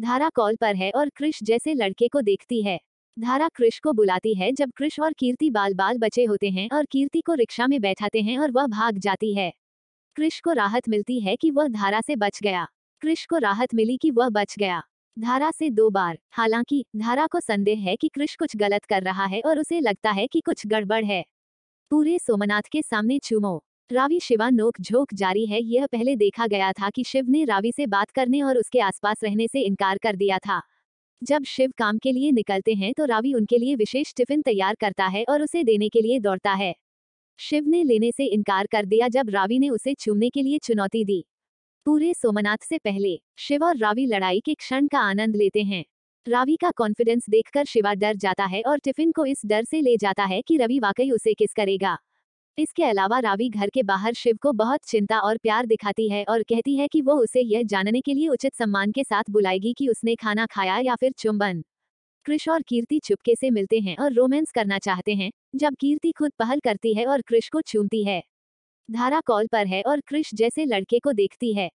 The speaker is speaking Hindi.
धारा कॉल पर है और क्रिश जैसे लड़के को देखती है धारा क्रिश को बुलाती है जब क्रिश और कीर्ति बाल बाल बचे होते हैं और कीर्ति को रिक्शा में बैठाते हैं और वह भाग जाती है क्रिश को राहत मिलती है कि वह धारा से बच गया क्रिश को राहत मिली कि वह बच गया धारा से दो बार हालांकि धारा को संदेह है कि क्रिश कुछ गलत कर रहा है और उसे लगता है कि कुछ गड़बड़ है पूरे सोमनाथ के सामने चूमो रावी शिवा नोक झोंक जारी है यह पहले देखा गया था कि शिव ने रावी से बात करने और उसके आसपास रहने से इनकार कर दिया था जब शिव काम के लिए निकलते हैं तो रावी उनके लिए विशेष टिफिन तैयार करता है और उसे देने के लिए दौड़ता है शिव ने लेने से इनकार कर दिया जब रावी ने उसे चूमने के लिए चुनौती दी पूरे सोमनाथ से पहले शिव और रावी लड़ाई के क्षण का आनंद लेते हैं रावी का कॉन्फिडेंस देखकर शिवा डर जाता है और टिफिन को इस डर से ले जाता है कि रवि वाकई उसे किस करेगा इसके अलावा रावी घर के बाहर शिव को बहुत चिंता और प्यार दिखाती है और कहती है कि वो उसे यह जानने के लिए उचित सम्मान के साथ बुलाएगी कि उसने खाना खाया या फिर चुंबन क्रिश और कीर्ति चुपके से मिलते हैं और रोमांस करना चाहते हैं जब कीर्ति खुद पहल करती है और क्रिश को चूमती है धारा कॉल पर है और क्रिश जैसे लड़के को देखती है